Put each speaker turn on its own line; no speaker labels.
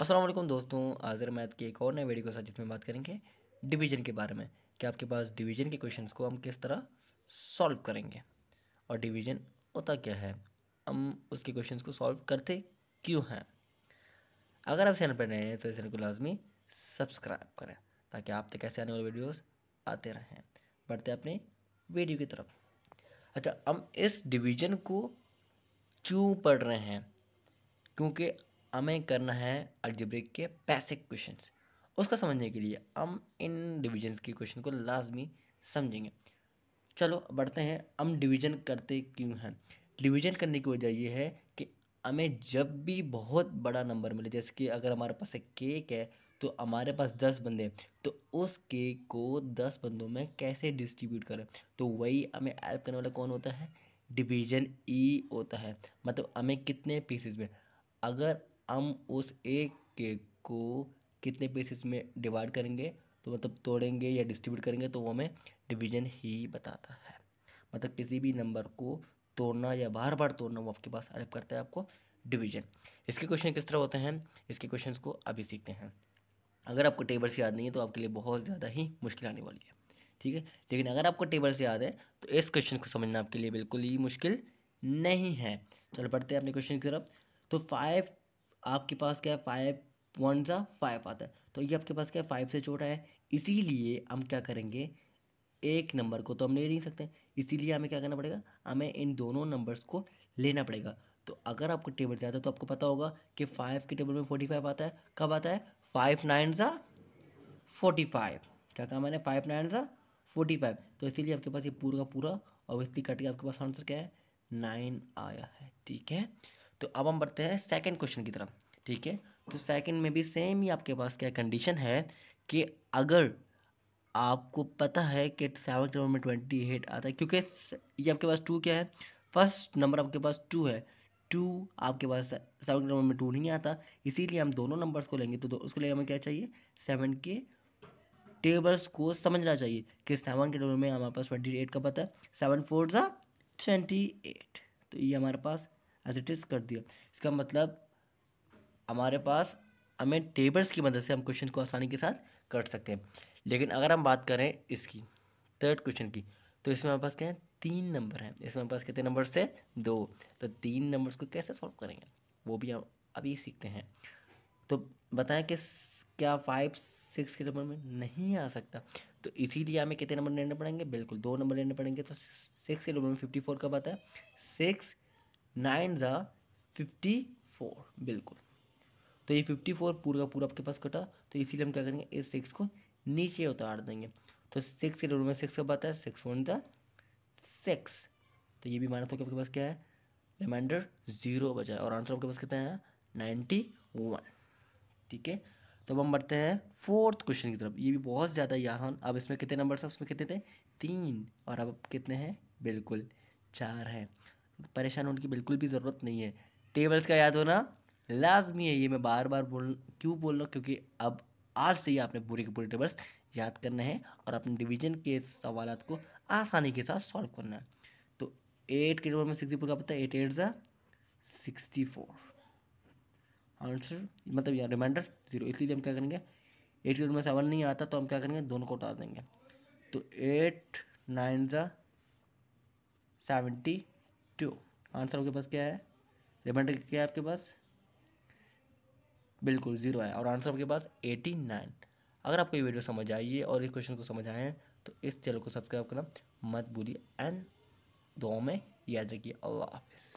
असलम दोस्तों आज़र मैथ के एक और नए वीडियो के साथ जिसमें बात करेंगे डिवीजन के बारे में कि आपके पास डिवीजन के क्वेश्चंस को हम किस तरह सॉल्व करेंगे और डिवीजन होता क्या है हम उसके क्वेश्चंस को सॉल्व करते क्यों हैं अगर आप चैनल पर नए हैं तो इस चैनल को लाजमी सब्सक्राइब करें ताकि आप तक ऐसे आने वाले वीडियोज़ आते रहें बढ़ते अपने वीडियो की तरफ अच्छा हम इस डिवीजन को क्यों पढ़ रहे हैं क्योंकि हमें करना है अल्जब्रिक के बेसिक क्वेश्चन उसको समझने के लिए हम इन डिविजन्स के क्वेश्चन को लाजमी समझेंगे चलो बढ़ते हैं हम डिवीजन करते क्यों हैं डिवीजन करने की वजह यह है कि हमें जब भी बहुत बड़ा नंबर मिले जैसे कि अगर हमारे पास एक केक है तो हमारे पास दस बंदे हैं तो उस केक को दस बंदों में कैसे डिस्ट्रीब्यूट करें तो वही हमें ऐप करने वाला कौन होता है डिवीजन ई e होता है मतलब हमें कितने पीसेज में अगर हम उस एक केक को कितने पीसेस में डिवाइड करेंगे तो मतलब तोड़ेंगे या डिस्ट्रीब्यूट करेंगे तो वो हमें डिवीजन ही बताता है मतलब किसी भी नंबर को तोड़ना या बार बार तोड़ना वो आपके पास हेल्प करता है आपको डिवीजन इसके क्वेश्चन किस तरह होते हैं इसके क्वेश्चन को अभी सीखते हैं अगर आपको टेबल्स याद नहीं है तो आपके लिए बहुत ज़्यादा ही मुश्किल आने वाली है ठीक है लेकिन अगर आपको टेबल्स याद है तो इस क्वेश्चन को समझना आपके लिए बिल्कुल ही मुश्किल नहीं है चलो पढ़ते हैं अपने क्वेश्चन की तरफ तो फाइव आपके पास क्या है फाइव वन सा फाइव आता है तो ये आपके पास क्या है फाइव से छोटा है इसीलिए हम क्या करेंगे एक नंबर को तो हम ले नहीं सकते इसीलिए हमें क्या करना पड़ेगा हमें इन दोनों नंबर्स को लेना पड़ेगा तो अगर आपको टेबल से है तो आपको पता होगा कि फाइव के टेबल में फोर्टी फाइव आता है कब आता है फाइव नाइन सा फोर्टी फाइव क्या कहा मैंने फाइव नाइन सा फोर्टी फाइव तो इसीलिए आपके पास ये पूरा का पूरा ऑब्वियसली कट के आपके पास आंसर क्या है नाइन आया है ठीक है तो अब हम बढ़ते हैं सेकंड क्वेश्चन की तरफ ठीक है तो सेकंड में भी सेम ही आपके पास क्या कंडीशन है कि अगर आपको पता है कि सेवन किलोमीटर में ट्वेंटी एट आता है क्योंकि ये आपके पास टू क्या है फर्स्ट नंबर आपके पास टू है टू आपके पास सेवन के नंबर में टू नहीं आता इसीलिए हम दोनों नंबर्स को लेंगे तो दो, उसके लिए हमें क्या चाहिए सेवन के टेबल्स को समझना चाहिए कि सेवन के नंबर में हमारे पास ट्वेंटी एट का पता है सेवन फोर ज़ा ट्वेंटी एट तो ये हमारे पास एज इट इज़ कर दिया इसका मतलब हमारे पास हमें टेबल्स की मदद से हम क्वेश्चन को आसानी के साथ कर सकते हैं लेकिन अगर हम बात करें इसकी थर्ड क्वेश्चन की तो इसमें हमारे पास क्या है तीन नंबर हैं इसमें हमारे पास कितने नंबर से दो तो तीन नंबर्स को कैसे सॉल्व करेंगे वो भी हम अभी सीखते हैं तो बताएं कि क्या फाइव सिक्स के नंबर में नहीं आ सकता तो इसीलिए हमें कितने नंबर लेने पड़ेंगे बिल्कुल दो नंबर लेने पड़ेंगे तो सिक्स के नंबर में फिफ्टी फोर कब आता है सिक्स नाइन ज़ा फिफ्टी फोर बिल्कुल तो ये फिफ्टी फोर पूरा का पूरा आपके पास कटा तो इसीलिए हम क्या करेंगे इस सिक्स को नीचे उतार देंगे तो सिक्स के रूल में सिक्स का बताया सिक्स वन ज़ा सिक्स तो ये भी था कि आपके पास क्या है रिमाइंडर ज़ीरो बचा और आंसर आपके पास कितना है नाइन्टी वन ठीक है तो अब हम बढ़ते हैं फोर्थ क्वेश्चन की तरफ ये भी बहुत ज़्यादा यहाँ अब इसमें कितने नंबर्स हैं उसमें कितने थे तीन और अब कितने हैं बिल्कुल चार हैं परेशान होने की बिल्कुल भी ज़रूरत नहीं है टेबल्स का याद होना लाजमी है ये मैं बार बार बोल क्यों बोल रहा हूँ क्योंकि अब आज से ही आपने पूरे के पूरे टेबल्स याद करने हैं और अपने डिवीजन के सवाल को आसानी के साथ सॉल्व करना है तो एट के टेबल में सिक्सटी फोर का पता है एट एट ज़ा सिक्सटी फोर आंसर मतलब यहाँ रिमाइंडर जीरो इसलिए हम क्या करेंगे एट के में सेवन नहीं आता तो हम क्या करेंगे दोनों को उठा देंगे तो एट नाइन ज़ा सेवेंटी टू आंसर आपके पास क्या है रिमाइंडर क्या है आपके पास बिल्कुल जीरो है और आंसर आपके पास एटी नाइन अगर आपको ये वीडियो समझ आइए और इस क्वेश्चन को समझ आए हैं तो इस चैनल को सब्सक्राइब करना मत भूलिए एंड दो में याद रखिए अल्लाह हाफिज़